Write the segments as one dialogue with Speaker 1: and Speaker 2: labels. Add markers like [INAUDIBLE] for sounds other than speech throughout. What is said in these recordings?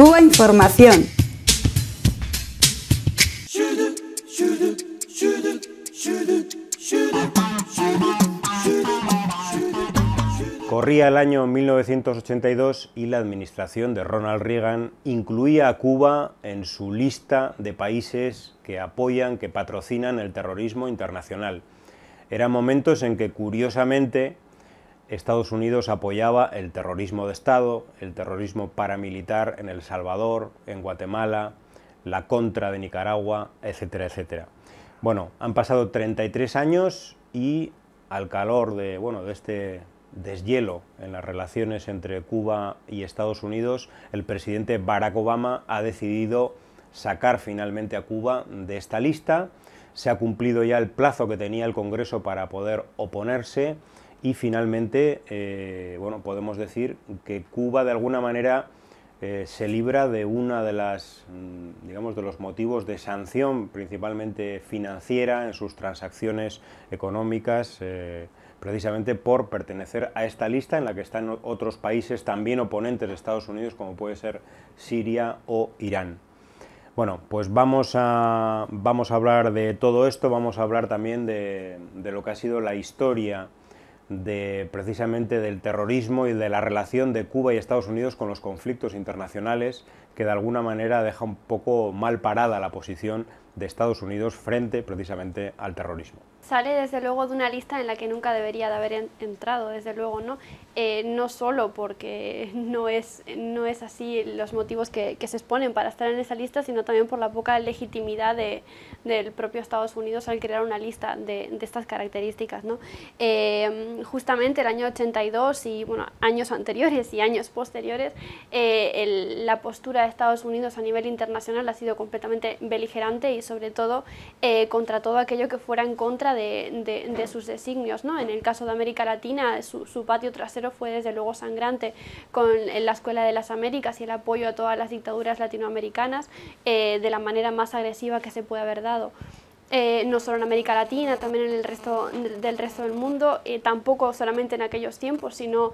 Speaker 1: Cuba Información.
Speaker 2: Corría el año 1982 y la administración de Ronald Reagan incluía a Cuba en su lista de países que apoyan, que patrocinan el terrorismo internacional. Eran momentos en que, curiosamente, Estados Unidos apoyaba el terrorismo de Estado, el terrorismo paramilitar en El Salvador, en Guatemala, la contra de Nicaragua, etcétera, etcétera. Bueno, han pasado 33 años y al calor de, de este deshielo en las relaciones entre Cuba y Estados Unidos, el presidente Barack Obama ha decidido sacar finalmente a Cuba de esta lista. Se ha cumplido ya el plazo que tenía el Congreso para poder oponerse y finalmente, eh, bueno, podemos decir que Cuba de alguna manera eh, se libra de una de las, mm, digamos, de los motivos de sanción, principalmente financiera, en sus transacciones económicas, eh, precisamente por pertenecer a esta lista en la que están otros países también oponentes de Estados Unidos, como puede ser Siria o Irán. Bueno, pues vamos a, vamos a hablar de todo esto, vamos a hablar también de, de lo que ha sido la historia de, precisamente del terrorismo y de la relación de Cuba y Estados Unidos con los conflictos internacionales, que de alguna manera deja un poco mal parada la posición de Estados Unidos frente precisamente al terrorismo.
Speaker 1: Sale desde luego de una lista en la que nunca debería de haber entrado, desde luego, ¿no? Eh, no solo porque [LAUGHS] no es, no es así los motivos que, se exponen para estar en esa lista, sino también por la poca legitimidad de, del propio Estados Unidos al crear una lista de, estas características, ¿no? Eh, justamente el año 82 y, bueno, años anteriores y años posteriores, eh, la postura de Estados Unidos a nivel internacional ha sido completamente beligerante y sobre todo eh, contra todo aquello que fuera en contra de, de, sus designios. ¿no? En el caso de América Latina, su, su patio trasero fue desde luego sangrante con la Escuela de las Américas y el apoyo a todas las dictaduras latinoamericanas eh, de la manera más agresiva que se puede haber dado. Eh, no solo en América Latina, también en el resto del resto del mundo, tampoco solamente en aquellos tiempos, sino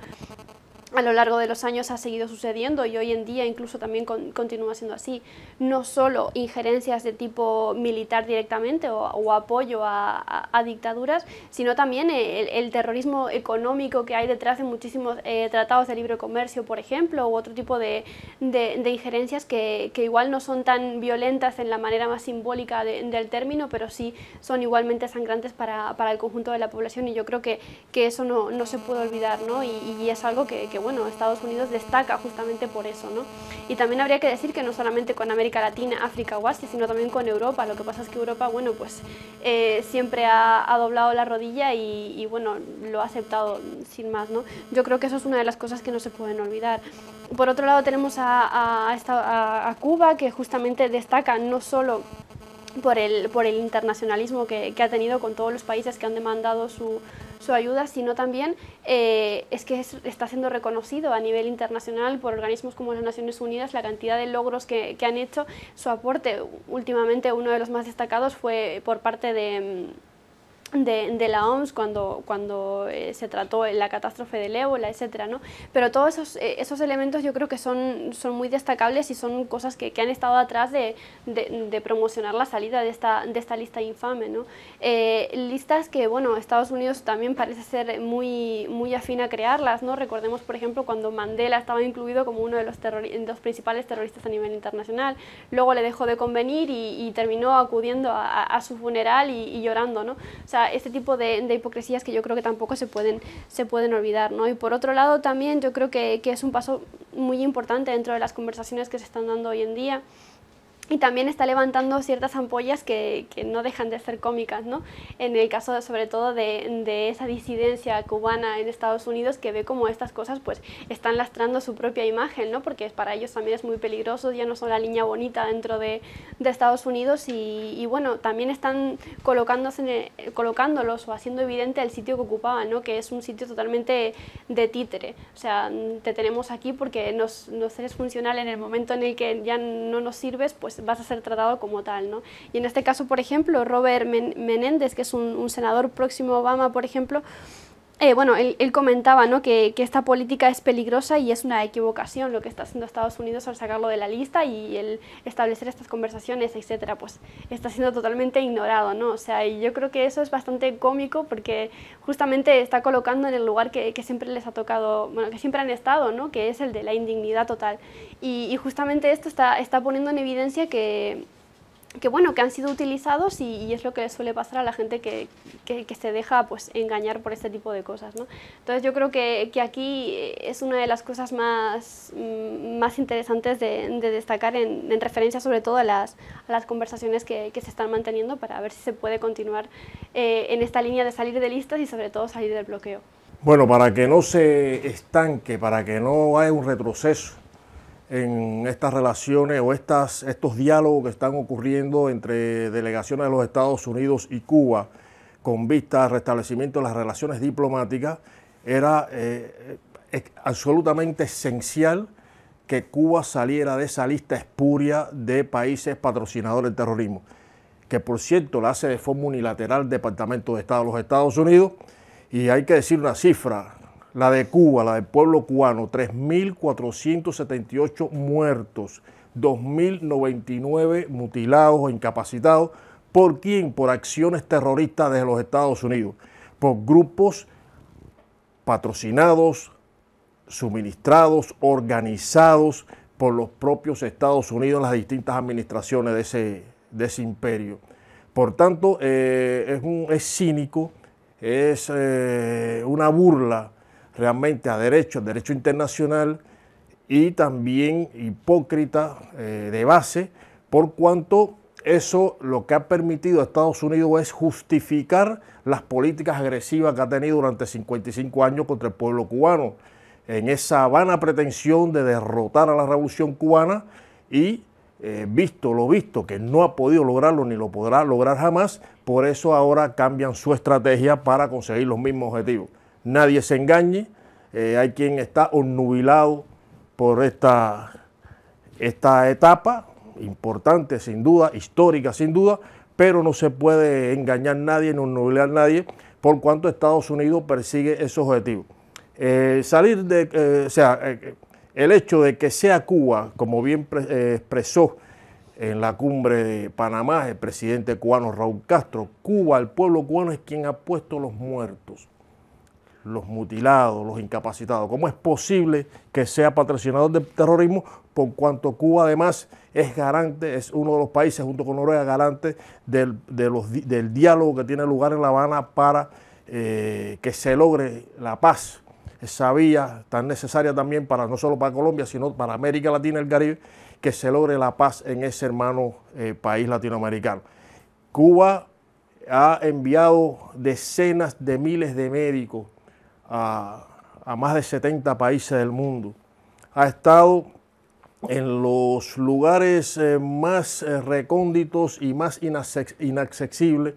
Speaker 1: a lo largo de los años ha seguido sucediendo y hoy en día incluso también continúa siendo así. No solo injerencias de tipo militar directamente o, apoyo a, dictaduras, sino también el, terrorismo económico que hay detrás de muchísimos eh, tratados de libre comercio, por ejemplo, u otro tipo de, injerencias que, igual no son tan violentas en la manera más simbólica del término, pero sí son igualmente sangrantes para, el conjunto de la población y yo creo que, eso no, se puede olvidar ¿no? Y, es algo que, que bueno, Estados Unidos destaca justamente por eso, ¿no? Y también habría que decir que no solamente con América Latina, África o Asia, sino también con Europa. Lo que pasa es que Europa, bueno, pues eh, siempre ha, doblado la rodilla y, bueno, lo ha aceptado sin más, ¿no? Yo creo que eso es una de las cosas que no se pueden olvidar. Por otro lado tenemos a, Cuba, que justamente destaca no solo por el, internacionalismo que, ha tenido con todos los países que han demandado su, su ayuda, sino también eh, es que está siendo reconocido a nivel internacional por organismos como las Naciones Unidas la cantidad de logros que han hecho, su aporte. Últimamente uno de los más destacados fue por parte de mm, de, la OMS cuando, cuando eh, se trató la catástrofe del ébola, etcétera, ¿no? Pero todos esos, eh, esos elementos yo creo que son, son muy destacables y son cosas que, han estado atrás de, promocionar la salida de esta, de esta lista infame, ¿no? Eh, listas que, bueno, Estados Unidos también parece ser muy, muy afín a crearlas, ¿no? Recordemos, por ejemplo, cuando Mandela estaba incluido como uno de los, principales terroristas a nivel internacional, luego le dejó de convenir y, terminó acudiendo a, su funeral y, y llorando, ¿no? O sea, este tipo de, hipocresías que yo creo que tampoco se pueden, olvidar. Y por otro lado también yo creo que es un paso muy importante dentro de las conversaciones que se están dando hoy en día y también está levantando ciertas ampollas que, que, no dejan de ser cómicas, ¿no? En el caso sobre todo de, esa disidencia cubana en Estados Unidos que ve como estas cosas pues están lastrando su propia imagen, ¿no? Porque para ellos también es muy peligroso, ya no son la línea bonita dentro de, Estados Unidos y, bueno, también están colocándose eh, colocándolos o haciendo evidente el sitio que ocupaban, ¿no? Que es un sitio totalmente de títere, o sea, te tenemos aquí porque nos, nos eres funcional en el momento en el que ya no nos sirves, pues pues, vas a ser tratado como tal. ¿no? Y en este caso, por ejemplo, Robert Menéndez, que es un, un senador próximo a Obama, por ejemplo, eh, bueno, él, comentaba ¿no? que, esta política es peligrosa y es una equivocación lo que está haciendo Estados Unidos al sacarlo de la lista y el establecer estas conversaciones, etcétera, pues está siendo totalmente ignorado, ¿no? O sea, y yo creo que eso es bastante cómico porque justamente está colocando en el lugar que, siempre les ha tocado, bueno, que siempre han estado, ¿no? Que es el de la indignidad total. Y, justamente esto está poniendo en evidencia que, que bueno, que han sido utilizados y, es lo que suele pasar a la gente que, se deja pues engañar por este tipo de cosas, ¿no? Entonces yo creo que, aquí es una de las cosas más, mm, más interesantes de, destacar en, referencia sobre todo a las, conversaciones que, se están manteniendo para ver si se puede continuar eh, en esta línea de salir de listas y sobre todo salir del bloqueo.
Speaker 3: Bueno, para que no se estanque, para que no haya un retroceso, en estas relaciones o estas, estos diálogos que están ocurriendo entre delegaciones de los Estados Unidos y Cuba con vista al restablecimiento de las relaciones diplomáticas, era eh, eh, absolutamente esencial que Cuba saliera de esa lista espuria de países patrocinadores del terrorismo, que por cierto la hace de forma unilateral el Departamento de Estado de los Estados Unidos, y hay que decir una cifra, la de Cuba, la del pueblo cubano, 3.478 muertos, 2.099 mutilados o incapacitados. ¿Por quién? Por acciones terroristas desde los Estados Unidos, por grupos patrocinados, suministrados, organizados por los propios Estados Unidos, las distintas administraciones de ese, imperio. Por tanto, eh, es, un, es cínico, es eh, una burla realmente a derecho, derecho internacional y también hipócrita eh, de base, por cuanto eso lo que ha permitido a Estados Unidos es justificar las políticas agresivas que ha tenido durante 55 años contra el pueblo cubano, en esa vana pretensión de derrotar a la revolución cubana y eh, visto lo visto, que no ha podido lograrlo ni lo podrá lograr jamás, por eso ahora cambian su estrategia para conseguir los mismos objetivos nadie se engañe, eh, hay quien está obnubilado por esta, esta etapa, importante sin duda, histórica sin duda, pero no se puede engañar nadie, no a nadie, por cuanto Estados Unidos persigue esos objetivos. Eh, salir de, eh, o sea, el hecho de que sea Cuba, como bien expresó en la cumbre de Panamá el presidente cubano Raúl Castro, Cuba, el pueblo cubano es quien ha puesto los muertos los mutilados, los incapacitados. ¿Cómo es posible que sea patrocinador del terrorismo por cuanto Cuba además es garante, es uno de los países junto con Noruega garante del, del diálogo que tiene lugar en La Habana para eh, que se logre la paz? Esa vía tan necesaria también para no solo para Colombia, sino para América Latina y el Caribe, que se logre la paz en ese hermano eh, país latinoamericano. Cuba ha enviado decenas de miles de médicos a, más de 70 países del mundo. Ha estado en los lugares eh, más eh, recónditos y más inaccesibles,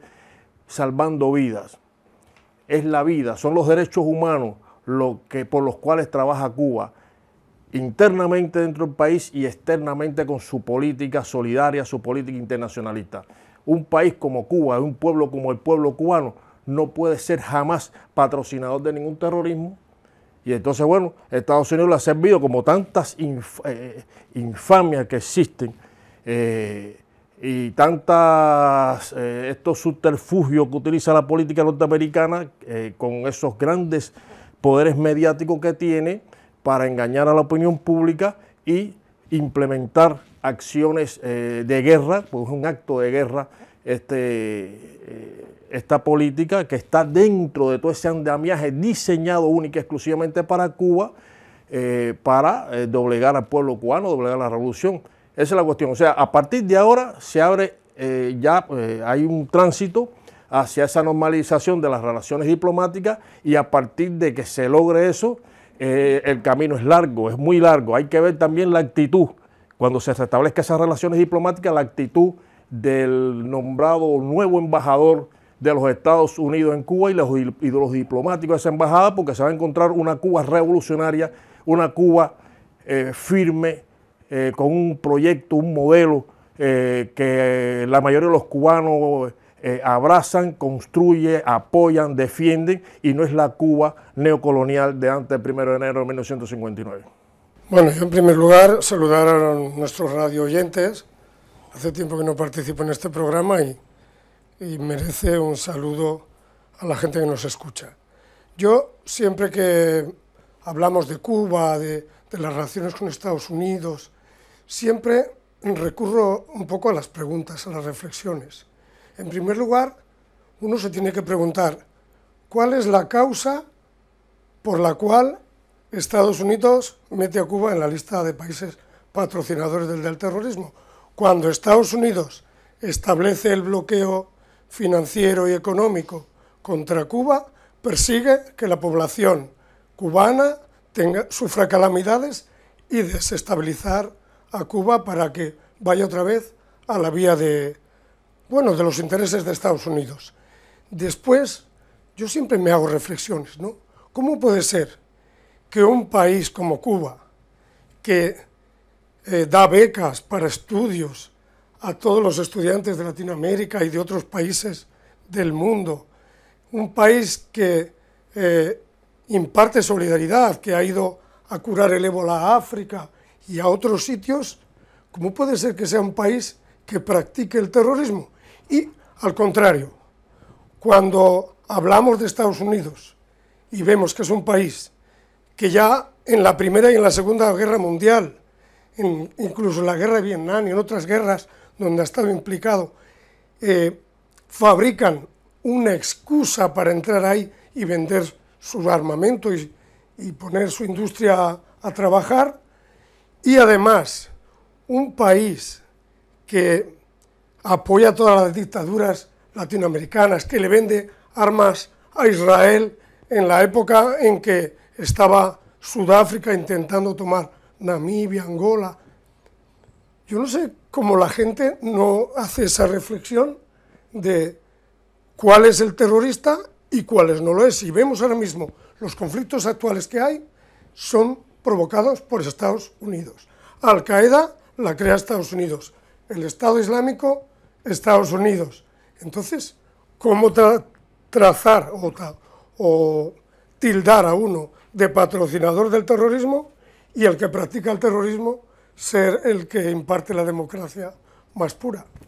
Speaker 3: salvando vidas. Es la vida, son los derechos humanos lo que, por los cuales trabaja Cuba, internamente dentro del país y externamente con su política solidaria, su política internacionalista. Un país como Cuba, un pueblo como el pueblo cubano, no puede ser jamás patrocinador de ningún terrorismo. Y entonces, bueno, Estados Unidos le ha servido como tantas eh, eh, infamias que existen eh, y tantos estos subterfugios que utiliza la política norteamericana con esos grandes poderes mediáticos que tiene para engañar a la opinión pública y implementar acciones de guerra, pues un acto de guerra este, eh, esta política que está dentro de todo ese andamiaje diseñado única y exclusivamente para Cuba, eh, para eh, doblegar al pueblo cubano, doblegar la revolución. Esa es la cuestión. O sea, a partir de ahora se abre ya, hay un tránsito hacia esa normalización de las relaciones diplomáticas y a partir de que se logre eso, el camino es largo, es muy largo. Hay que ver también la actitud. Cuando se restablezcan esas relaciones diplomáticas, la actitud del nombrado nuevo embajador de los Estados Unidos en Cuba y, los, de los diplomáticos de esa embajada, porque se va a encontrar una Cuba revolucionaria, una Cuba eh, firme, eh, con un proyecto, un modelo eh, que la mayoría de los cubanos abrazan, construyen, apoyan, defienden, y no es la Cuba neocolonial de antes del 1 de enero de 1959.
Speaker 4: Bueno, yo en primer lugar saludar a nuestros radio oyentes Hace tiempo que no participo en este programa y, merece un saludo a la gente que nos escucha. Yo siempre que hablamos de Cuba, de, las relaciones con Estados Unidos, siempre recurro un poco a las preguntas, a las reflexiones. En primer lugar, uno se tiene que preguntar cuál es la causa por la cual Estados Unidos mete a Cuba en la lista de países patrocinadores del terrorismo. Cuando Estados Unidos establece el bloqueo financiero y económico contra Cuba, persigue que la población cubana sufra calamidades y desestabilizar a Cuba para que vaya otra vez a la vía de, bueno, de los intereses de Estados Unidos. Después, yo siempre me hago reflexiones, ¿no? ¿Cómo puede ser que un país como Cuba, que eh, da becas para estudios a todos los estudiantes de Latinoamérica y de otros países del mundo. Un país que eh, imparte solidaridad, que ha ido a curar el ébola a África y a otros sitios. ¿Cómo puede ser que sea un país que practique el terrorismo? Y al contrario, cuando hablamos de Estados Unidos y vemos que es un país que ya en la Primera y en la Segunda Guerra Mundial en incluso la guerra de Vietnam y en otras guerras donde ha estado implicado, eh, fabrican una excusa para entrar ahí y vender su armamento y, poner su industria a trabajar. Y además, un país que apoya todas las dictaduras latinoamericanas, que le vende armas a Israel en la época en que estaba Sudáfrica intentando tomar Namibia, Angola. Yo no sé cómo la gente no hace esa reflexión de cuál es el terrorista y cuáles no lo es. Y vemos ahora mismo los conflictos actuales que hay son provocados por Estados Unidos. Al Qaeda la crea Estados Unidos, el Estado Islámico Estados Unidos. Entonces, ¿cómo trazar o tildar a uno de patrocinador del terrorismo y el que practica el terrorismo ser el que imparte la democracia más pura.